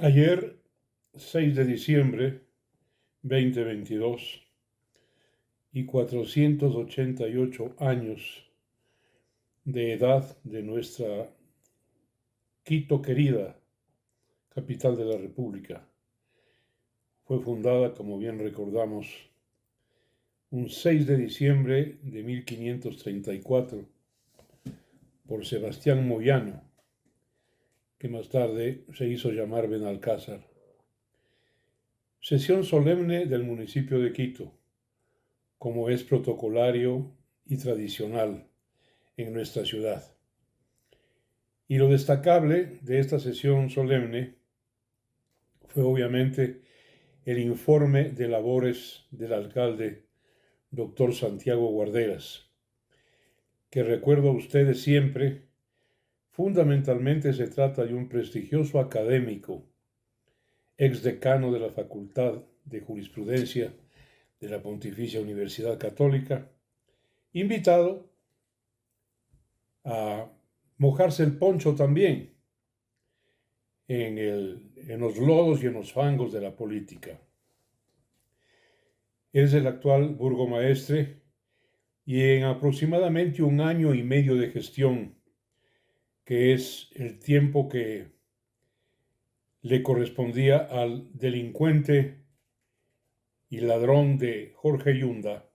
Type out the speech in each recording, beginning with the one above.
Ayer, 6 de diciembre 2022, y 488 años de edad de nuestra Quito querida, capital de la República. Fue fundada, como bien recordamos, un 6 de diciembre de 1534 por Sebastián Moyano que más tarde se hizo llamar Benalcázar. Sesión solemne del municipio de Quito, como es protocolario y tradicional en nuestra ciudad. Y lo destacable de esta sesión solemne fue obviamente el informe de labores del alcalde, doctor Santiago Guarderas, que recuerdo a ustedes siempre Fundamentalmente se trata de un prestigioso académico, ex decano de la Facultad de Jurisprudencia de la Pontificia Universidad Católica, invitado a mojarse el poncho también en, en los lodos y en los fangos de la política. Es el actual burgomaestre y en aproximadamente un año y medio de gestión que es el tiempo que le correspondía al delincuente y ladrón de Jorge Yunda,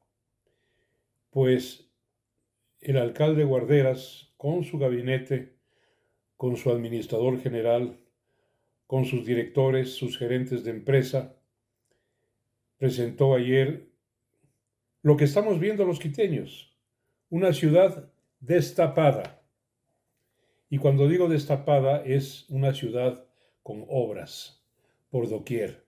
pues el alcalde Guarderas, con su gabinete, con su administrador general, con sus directores, sus gerentes de empresa, presentó ayer lo que estamos viendo los quiteños, una ciudad destapada y cuando digo destapada es una ciudad con obras por doquier.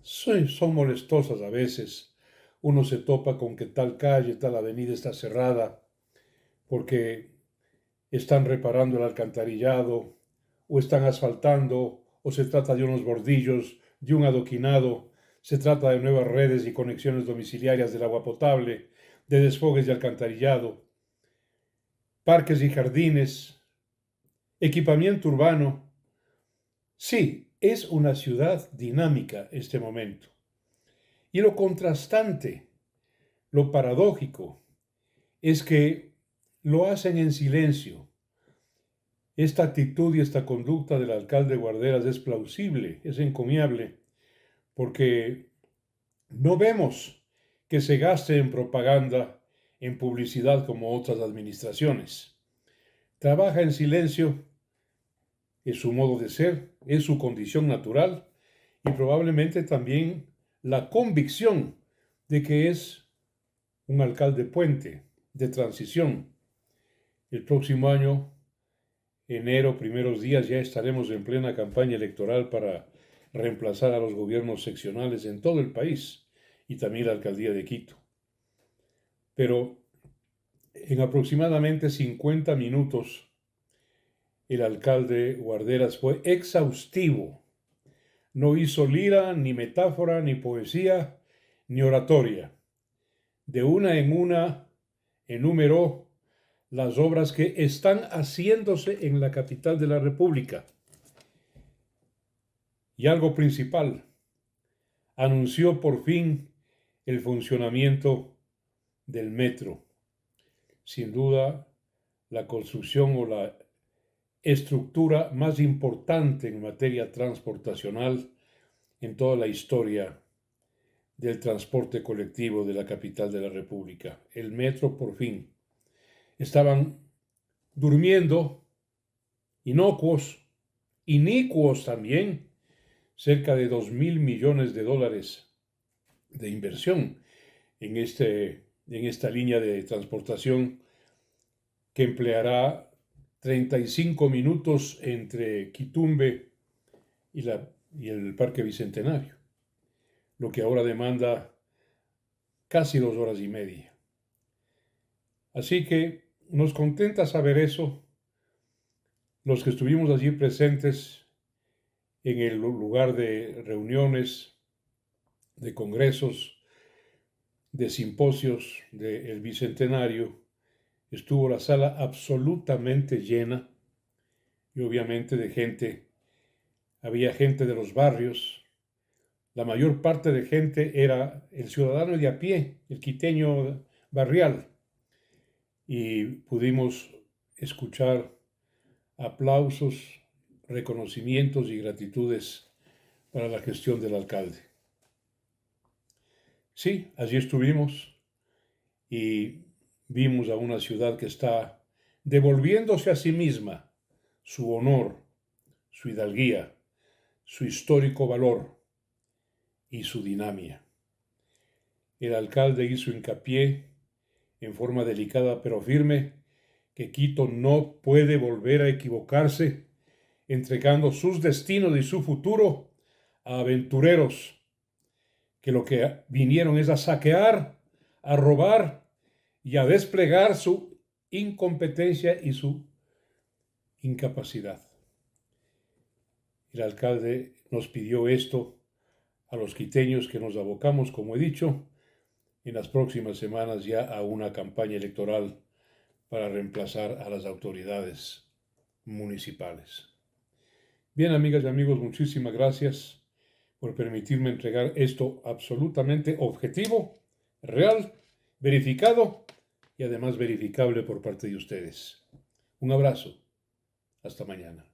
Son molestosas a veces. Uno se topa con que tal calle, tal avenida está cerrada porque están reparando el alcantarillado o están asfaltando o se trata de unos bordillos, de un adoquinado, se trata de nuevas redes y conexiones domiciliarias del agua potable, de desfogues de alcantarillado, parques y jardines, equipamiento urbano. Sí, es una ciudad dinámica este momento. Y lo contrastante, lo paradójico, es que lo hacen en silencio. Esta actitud y esta conducta del alcalde Guarderas es plausible, es encomiable, porque no vemos que se gaste en propaganda en publicidad como otras administraciones. Trabaja en silencio, es su modo de ser, es su condición natural y probablemente también la convicción de que es un alcalde puente de transición. El próximo año, enero, primeros días, ya estaremos en plena campaña electoral para reemplazar a los gobiernos seccionales en todo el país y también la alcaldía de Quito pero en aproximadamente 50 minutos el alcalde Guarderas fue exhaustivo. No hizo lira, ni metáfora, ni poesía, ni oratoria. De una en una enumeró las obras que están haciéndose en la capital de la República. Y algo principal, anunció por fin el funcionamiento del metro. Sin duda, la construcción o la estructura más importante en materia transportacional en toda la historia del transporte colectivo de la capital de la República. El metro por fin. Estaban durmiendo, inocuos, inicuos también, cerca de 2 mil millones de dólares de inversión en este en esta línea de transportación que empleará 35 minutos entre Quitumbe y, la, y el Parque Bicentenario, lo que ahora demanda casi dos horas y media. Así que nos contenta saber eso, los que estuvimos allí presentes en el lugar de reuniones, de congresos, de simposios del Bicentenario, estuvo la sala absolutamente llena y obviamente de gente. Había gente de los barrios. La mayor parte de gente era el ciudadano de a pie, el quiteño barrial. Y pudimos escuchar aplausos, reconocimientos y gratitudes para la gestión del alcalde. Sí, allí estuvimos y vimos a una ciudad que está devolviéndose a sí misma su honor, su hidalguía, su histórico valor y su dinamia. El alcalde hizo hincapié en forma delicada pero firme que Quito no puede volver a equivocarse entregando sus destinos y su futuro a aventureros que lo que vinieron es a saquear, a robar y a desplegar su incompetencia y su incapacidad. El alcalde nos pidió esto a los quiteños que nos abocamos, como he dicho, en las próximas semanas ya a una campaña electoral para reemplazar a las autoridades municipales. Bien, amigas y amigos, muchísimas gracias por permitirme entregar esto absolutamente objetivo, real, verificado y además verificable por parte de ustedes. Un abrazo. Hasta mañana.